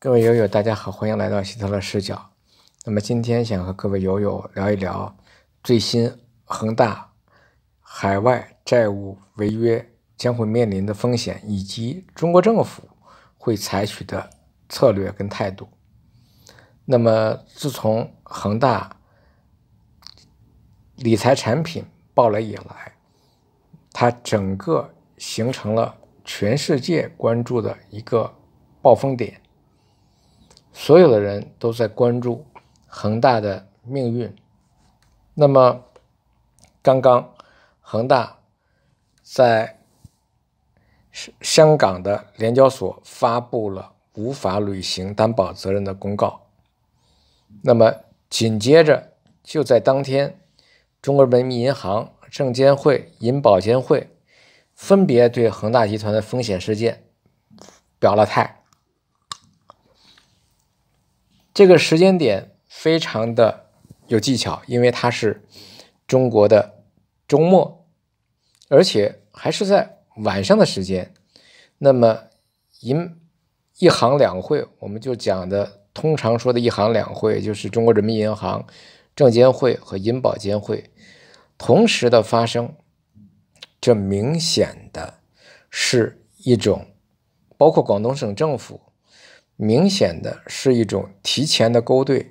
各位友友，大家好，欢迎来到希特勒视角。那么今天想和各位友友聊一聊最新恒大海外债务违约将会面临的风险，以及中国政府会采取的策略跟态度。那么自从恒大理财产品爆雷以来，它整个形成了全世界关注的一个暴风点。所有的人都在关注恒大的命运。那么，刚刚恒大在香港的联交所发布了无法履行担保责任的公告。那么紧接着就在当天，中国人民银行、证监会、银保监会分别对恒大集团的风险事件表了态。这个时间点非常的有技巧，因为它是中国的周末，而且还是在晚上的时间。那么，银一行两会，我们就讲的通常说的一行两会，就是中国人民银行、证监会和银保监会同时的发生，这明显的是一种包括广东省政府。明显的是一种提前的勾兑，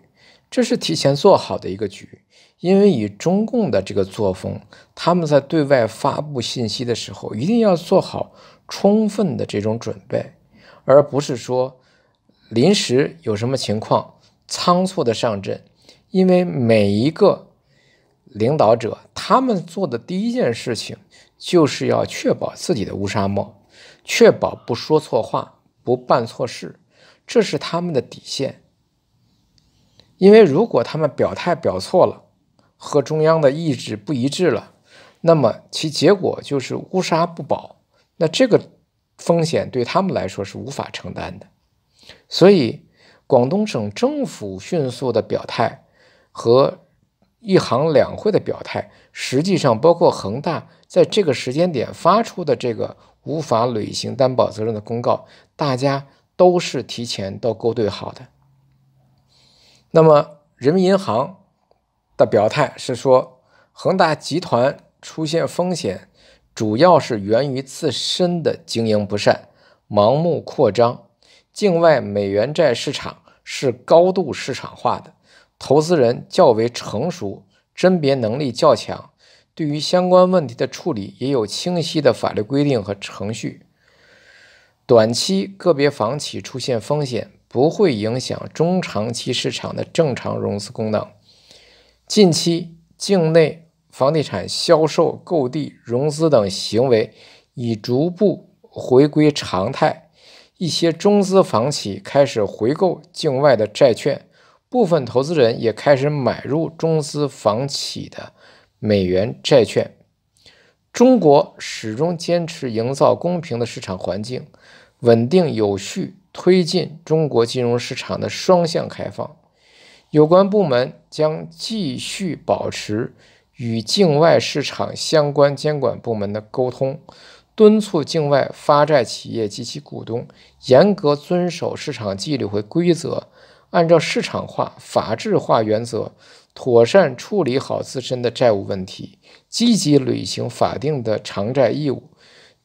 这是提前做好的一个局。因为以中共的这个作风，他们在对外发布信息的时候，一定要做好充分的这种准备，而不是说临时有什么情况仓促的上阵。因为每一个领导者，他们做的第一件事情，就是要确保自己的乌纱帽，确保不说错话，不办错事。这是他们的底线，因为如果他们表态表错了，和中央的意志不一致了，那么其结果就是乌纱不保。那这个风险对他们来说是无法承担的。所以，广东省政府迅速的表态和一行两会的表态，实际上包括恒大在这个时间点发出的这个无法履行担保责任的公告，大家。都是提前都勾兑好的。那么，人民银行的表态是说，恒大集团出现风险，主要是源于自身的经营不善、盲目扩张。境外美元债市场是高度市场化的，投资人较为成熟，甄别能力较强，对于相关问题的处理也有清晰的法律规定和程序。短期个别房企出现风险，不会影响中长期市场的正常融资功能。近期，境内房地产销售、购地、融资等行为已逐步回归常态。一些中资房企开始回购境外的债券，部分投资人也开始买入中资房企的美元债券。中国始终坚持营造公平的市场环境，稳定有序推进中国金融市场的双向开放。有关部门将继续保持与境外市场相关监管部门的沟通，敦促境外发债企业及其股东严格遵守市场纪律和规则，按照市场化、法治化原则。妥善处理好自身的债务问题，积极履行法定的偿债义务。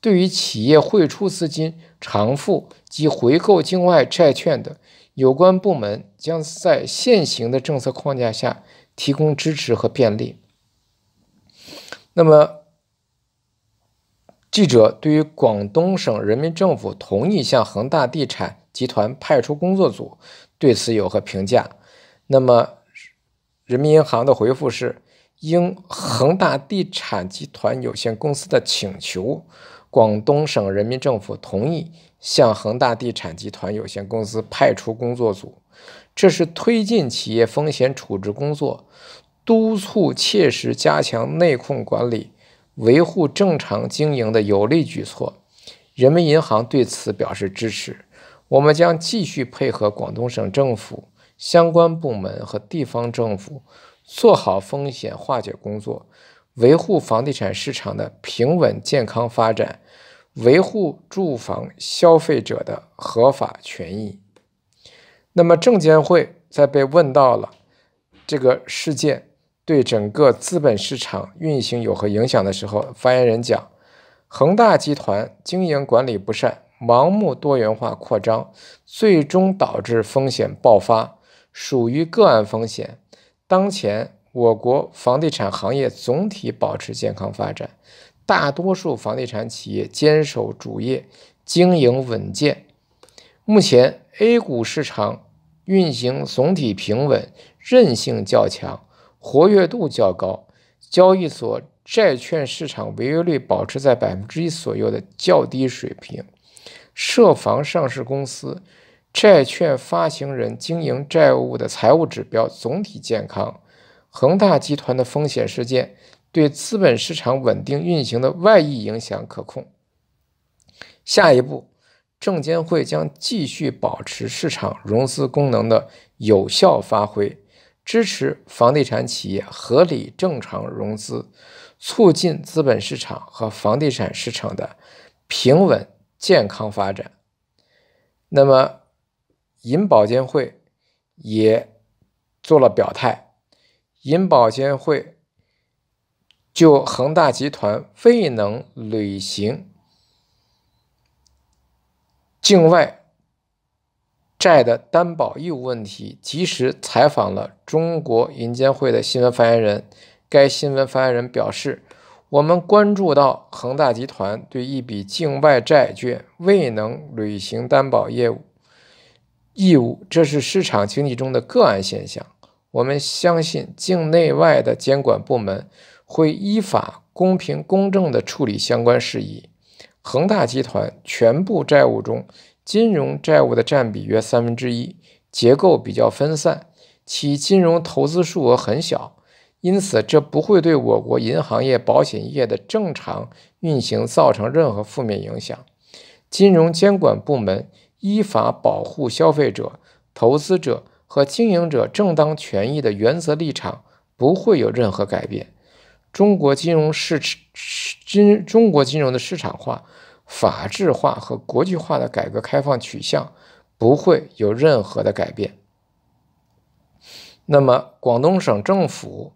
对于企业汇出资金偿付及回购境外债券的，有关部门将在现行的政策框架下提供支持和便利。那么，记者对于广东省人民政府同意向恒大地产集团派出工作组，对此有何评价？那么？人民银行的回复是：，应恒大地产集团有限公司的请求，广东省人民政府同意向恒大地产集团有限公司派出工作组。这是推进企业风险处置工作、督促切实加强内控管理、维护正常经营的有力举措。人民银行对此表示支持，我们将继续配合广东省政府。相关部门和地方政府做好风险化解工作，维护房地产市场的平稳健康发展，维护住房消费者的合法权益。那么，证监会在被问到了这个事件对整个资本市场运行有何影响的时候，发言人讲：恒大集团经营管理不善，盲目多元化扩张，最终导致风险爆发。属于个案风险。当前我国房地产行业总体保持健康发展，大多数房地产企业坚守主业，经营稳健。目前 A 股市场运行总体平稳，韧性较强，活跃度较高。交易所债券市场违约率保持在百分之一左右的较低水平。涉房上市公司。债券发行人经营债务的财务指标总体健康，恒大集团的风险事件对资本市场稳定运行的外溢影响可控。下一步，证监会将继续保持市场融资功能的有效发挥，支持房地产企业合理正常融资，促进资本市场和房地产市场的平稳健康发展。那么，银保监会也做了表态。银保监会就恒大集团未能履行境外债的担保义务问题，及时采访了中国银监会的新闻发言人。该新闻发言人表示：“我们关注到恒大集团对一笔境外债券未能履行担保业务。”义务，这是市场经济中的个案现象。我们相信境内外的监管部门会依法公平公正地处理相关事宜。恒大集团全部债务中，金融债务的占比约三分之一，结构比较分散，其金融投资数额很小，因此这不会对我国银行业、保险业的正常运行造成任何负面影响。金融监管部门。依法保护消费者、投资者和经营者正当权益的原则立场不会有任何改变。中国金融市市，金中国金融的市场化、法制化和国际化的改革开放取向不会有任何的改变。那么，广东省政府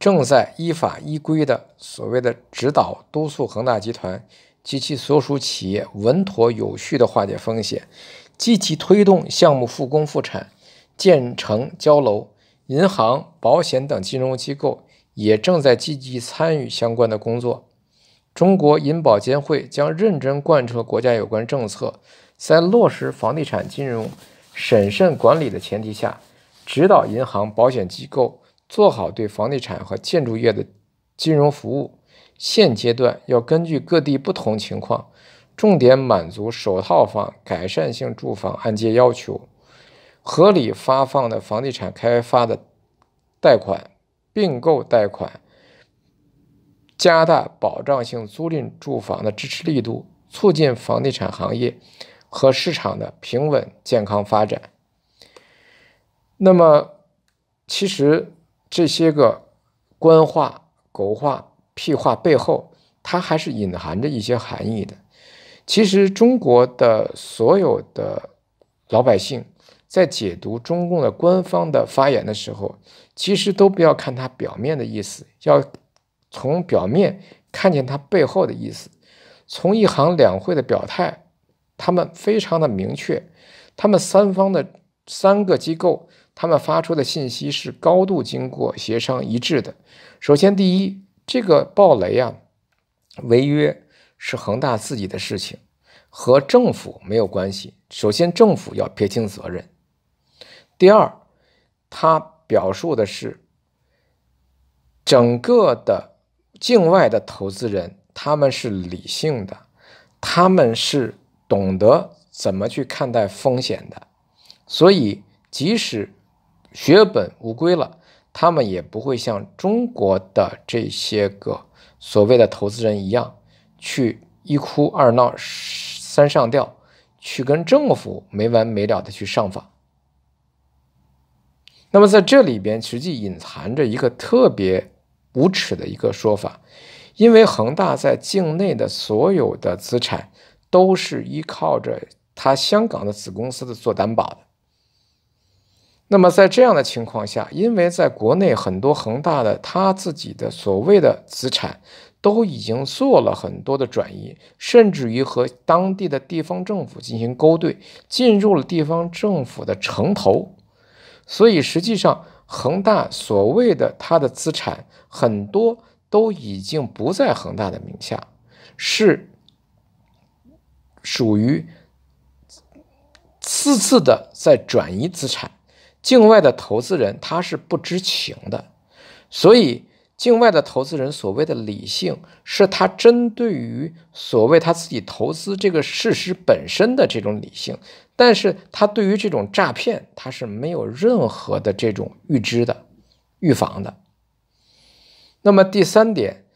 正在依法依规的所谓的指导督促恒大集团。及其所属企业稳妥有序地化解风险，积极推动项目复工复产、建成交楼。银行、保险等金融机构也正在积极参与相关的工作。中国银保监会将认真贯彻国家有关政策，在落实房地产金融审慎管理的前提下，指导银行、保险机构做好对房地产和建筑业的金融服务。现阶段要根据各地不同情况，重点满足首套房、改善性住房按揭要求，合理发放的房地产开发的贷款、并购贷款，加大保障性租赁住房的支持力度，促进房地产行业和市场的平稳健康发展。那么，其实这些个官话、狗话。屁话背后，它还是隐含着一些含义的。其实，中国的所有的老百姓在解读中共的官方的发言的时候，其实都不要看它表面的意思，要从表面看见它背后的意思。从一行两会的表态，他们非常的明确，他们三方的三个机构，他们发出的信息是高度经过协商一致的。首先，第一。这个暴雷啊，违约是恒大自己的事情，和政府没有关系。首先，政府要撇清责任；第二，他表述的是整个的境外的投资人，他们是理性的，他们是懂得怎么去看待风险的，所以即使血本无归了。他们也不会像中国的这些个所谓的投资人一样，去一哭二闹三上吊，去跟政府没完没了的去上访。那么在这里边，实际隐含着一个特别无耻的一个说法，因为恒大在境内的所有的资产，都是依靠着他香港的子公司的做担保的。那么，在这样的情况下，因为在国内很多恒大的他自己的所谓的资产都已经做了很多的转移，甚至于和当地的地方政府进行勾兑，进入了地方政府的城投，所以实际上恒大所谓的他的资产很多都已经不在恒大的名下，是属于次次的在转移资产。境外的投资人他是不知情的，所以境外的投资人所谓的理性是他针对于所谓他自己投资这个事实本身的这种理性，但是他对于这种诈骗他是没有任何的这种预知的预防的。那么第三点，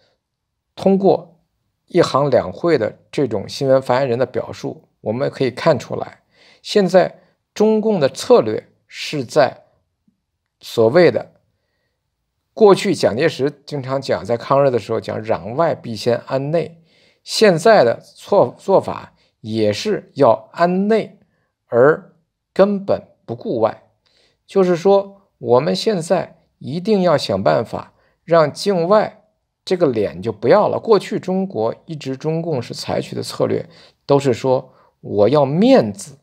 通过一行两会的这种新闻发言人的表述，我们可以看出来，现在中共的策略。是在所谓的过去，蒋介石经常讲，在抗日的时候讲“攘外必先安内”，现在的错做法也是要安内，而根本不顾外。就是说，我们现在一定要想办法让境外这个脸就不要了。过去中国一直中共是采取的策略，都是说我要面子。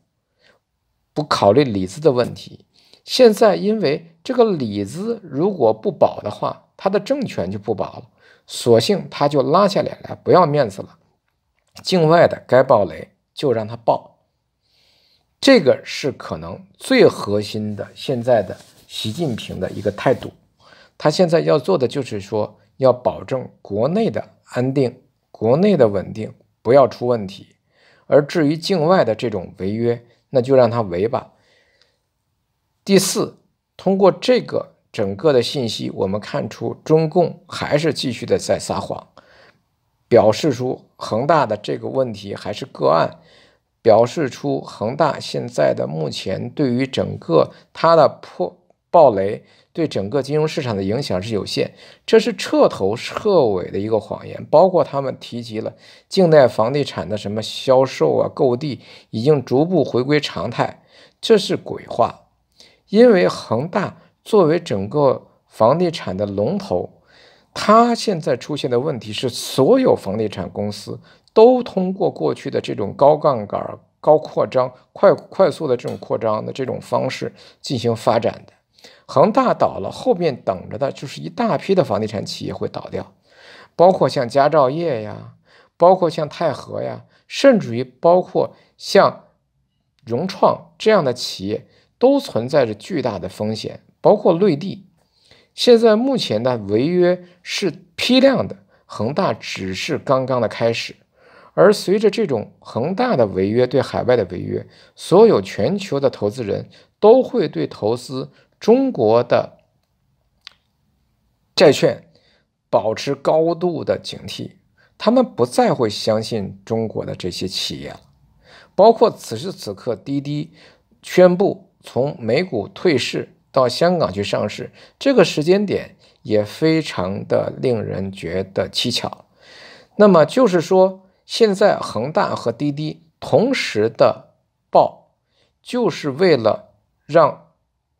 不考虑里兹的问题。现在因为这个里兹如果不保的话，他的政权就不保了。索性他就拉下脸来，不要面子了。境外的该暴雷就让他暴，这个是可能最核心的现在的习近平的一个态度。他现在要做的就是说，要保证国内的安定，国内的稳定，不要出问题。而至于境外的这种违约，那就让他围吧。第四，通过这个整个的信息，我们看出中共还是继续的在撒谎，表示出恒大的这个问题还是个案，表示出恒大现在的目前对于整个它的破。暴雷对整个金融市场的影响是有限，这是彻头彻尾的一个谎言。包括他们提及了近代房地产的什么销售啊、购地已经逐步回归常态，这是鬼话。因为恒大作为整个房地产的龙头，它现在出现的问题是所有房地产公司都通过过去的这种高杠杆、高扩张、快快速的这种扩张的这种方式进行发展的。恒大倒了，后面等着的就是一大批的房地产企业会倒掉，包括像佳兆业呀，包括像泰禾呀，甚至于包括像融创这样的企业，都存在着巨大的风险。包括内地，现在目前的违约是批量的，恒大只是刚刚的开始，而随着这种恒大的违约对海外的违约，所有全球的投资人都会对投资。中国的债券保持高度的警惕，他们不再会相信中国的这些企业了。包括此时此刻滴滴宣布从美股退市到香港去上市，这个时间点也非常的令人觉得蹊跷。那么就是说，现在恒大和滴滴同时的爆，就是为了让。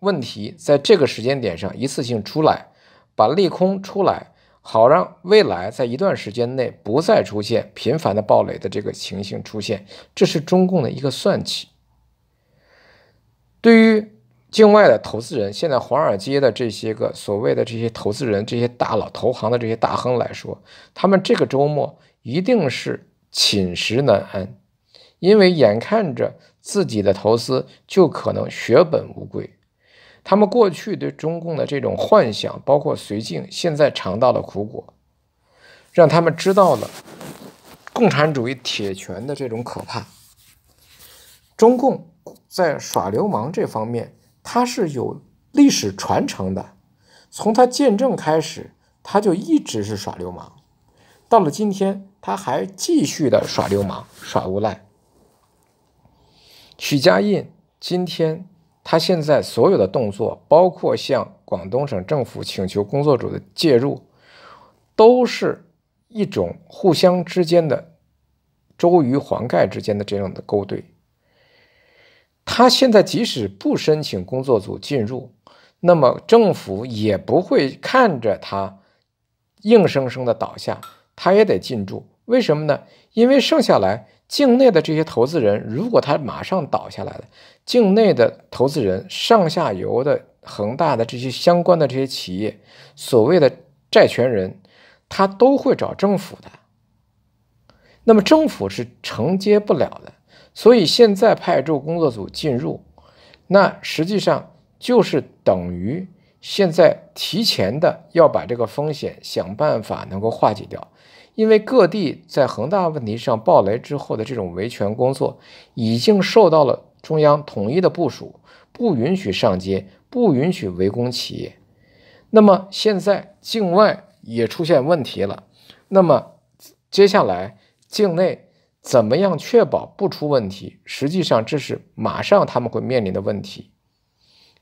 问题在这个时间点上一次性出来，把利空出来，好让未来在一段时间内不再出现频繁的暴雷的这个情形出现，这是中共的一个算计。对于境外的投资人，现在华尔街的这些个所谓的这些投资人、这些大佬、投行的这些大亨来说，他们这个周末一定是寝食难安，因为眼看着自己的投资就可能血本无归。他们过去对中共的这种幻想，包括绥靖，现在尝到了苦果，让他们知道了共产主义铁拳的这种可怕。中共在耍流氓这方面，它是有历史传承的，从他建政开始，他就一直是耍流氓，到了今天，他还继续的耍流氓、耍无赖。许家印今天。他现在所有的动作，包括向广东省政府请求工作组的介入，都是一种互相之间的周瑜黄盖之间的这样的勾兑。他现在即使不申请工作组进入，那么政府也不会看着他硬生生的倒下，他也得进驻。为什么呢？因为剩下来。境内的这些投资人，如果他马上倒下来了，境内的投资人、上下游的恒大的这些相关的这些企业，所谓的债权人，他都会找政府的。那么政府是承接不了的，所以现在派驻工作组进入，那实际上就是等于现在提前的要把这个风险想办法能够化解掉。因为各地在恒大问题上暴雷之后的这种维权工作，已经受到了中央统一的部署，不允许上街，不允许围攻企业。那么现在境外也出现问题了，那么接下来境内怎么样确保不出问题？实际上这是马上他们会面临的问题，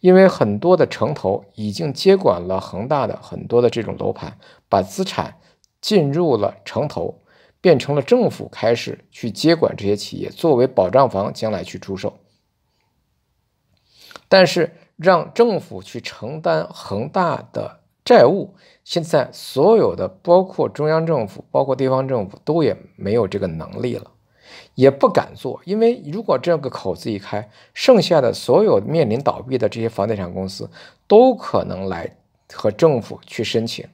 因为很多的城投已经接管了恒大的很多的这种楼盘，把资产。进入了城投，变成了政府开始去接管这些企业，作为保障房将来去出售。但是让政府去承担恒大的债务，现在所有的包括中央政府、包括地方政府都也没有这个能力了，也不敢做，因为如果这个口子一开，剩下的所有面临倒闭的这些房地产公司都可能来和政府去申请，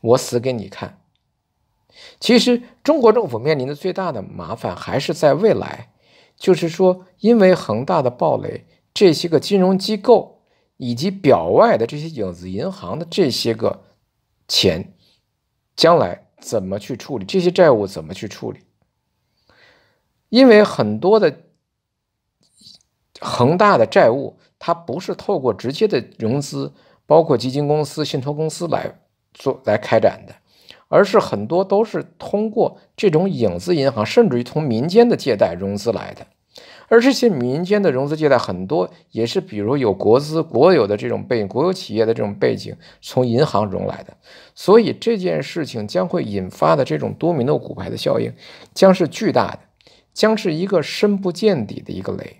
我死给你看。其实，中国政府面临的最大的麻烦还是在未来，就是说，因为恒大的暴雷，这些个金融机构以及表外的这些影子银行的这些个钱，将来怎么去处理？这些债务怎么去处理？因为很多的恒大的债务，它不是透过直接的融资，包括基金公司、信托公司来做来开展的。而是很多都是通过这种影子银行，甚至于从民间的借贷融资来的，而这些民间的融资借贷很多也是比如有国资国有的这种背景，国有企业的这种背景从银行融来的，所以这件事情将会引发的这种多米诺骨牌的效应将是巨大的，将是一个深不见底的一个雷，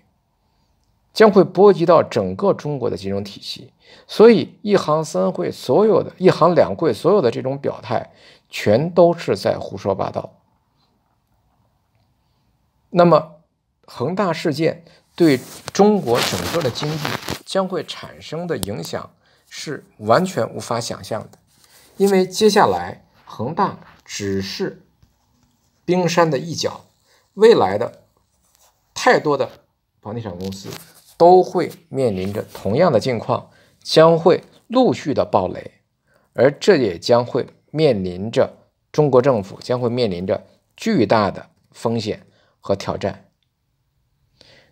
将会波及到整个中国的金融体系，所以一行三会所有的，一行两会所有的这种表态。全都是在胡说八道。那么，恒大事件对中国整个的经济将会产生的影响是完全无法想象的，因为接下来恒大只是冰山的一角，未来的太多的房地产公司都会面临着同样的境况，将会陆续的暴雷，而这也将会。面临着中国政府将会面临着巨大的风险和挑战。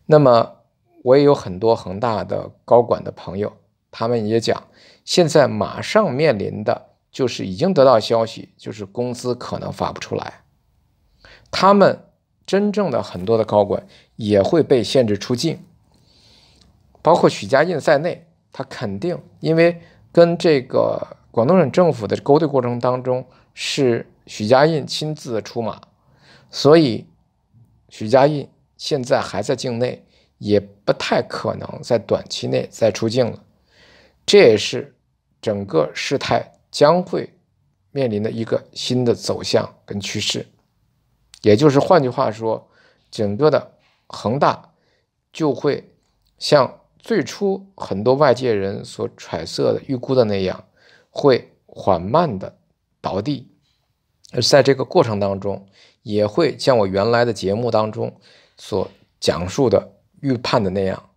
那么，我也有很多恒大的高管的朋友，他们也讲，现在马上面临的就是已经得到消息，就是工资可能发不出来。他们真正的很多的高管也会被限制出境，包括许家印在内，他肯定因为跟这个。广东省政府的勾兑过程当中，是许家印亲自出马，所以许家印现在还在境内，也不太可能在短期内再出境了。这也是整个事态将会面临的一个新的走向跟趋势，也就是换句话说，整个的恒大就会像最初很多外界人所揣测的、预估的那样。会缓慢的倒地，而在这个过程当中，也会像我原来的节目当中所讲述的、预判的那样，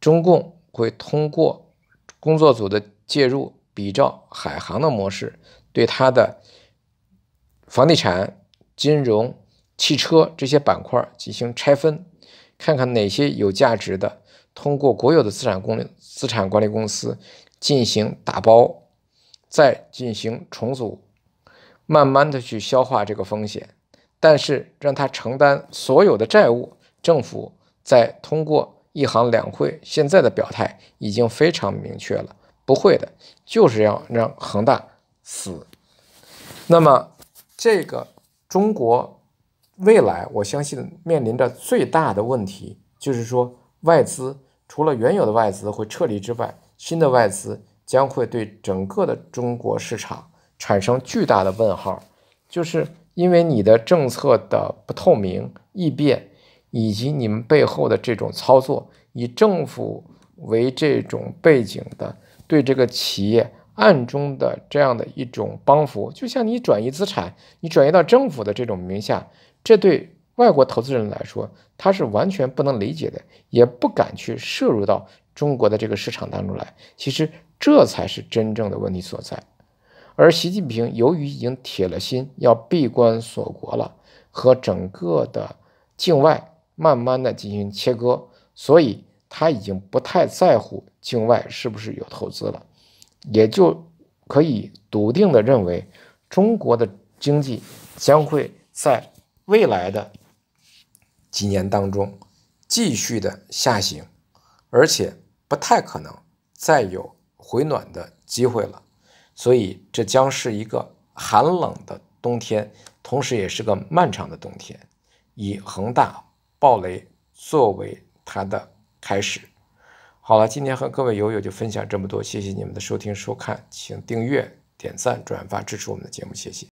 中共会通过工作组的介入，比照海航的模式，对它的房地产、金融、汽车这些板块进行拆分，看看哪些有价值的，通过国有的资产公资产管理公司进行打包。再进行重组，慢慢的去消化这个风险，但是让他承担所有的债务，政府在通过一行两会现在的表态已经非常明确了，不会的，就是要让恒大死。那么这个中国未来，我相信面临着最大的问题，就是说外资除了原有的外资会撤离之外，新的外资。将会对整个的中国市场产生巨大的问号，就是因为你的政策的不透明、异变，以及你们背后的这种操作，以政府为这种背景的对这个企业暗中的这样的一种帮扶，就像你转移资产，你转移到政府的这种名下，这对外国投资人来说，他是完全不能理解的，也不敢去摄入到中国的这个市场当中来。其实。这才是真正的问题所在。而习近平由于已经铁了心要闭关锁国了，和整个的境外慢慢的进行切割，所以他已经不太在乎境外是不是有投资了，也就可以笃定的认为，中国的经济将会在未来的几年当中继续的下行，而且不太可能再有。回暖的机会了，所以这将是一个寒冷的冬天，同时也是个漫长的冬天，以恒大暴雷作为它的开始。好了，今天和各位友友就分享这么多，谢谢你们的收听收看，请订阅、点赞、转发支持我们的节目，谢谢。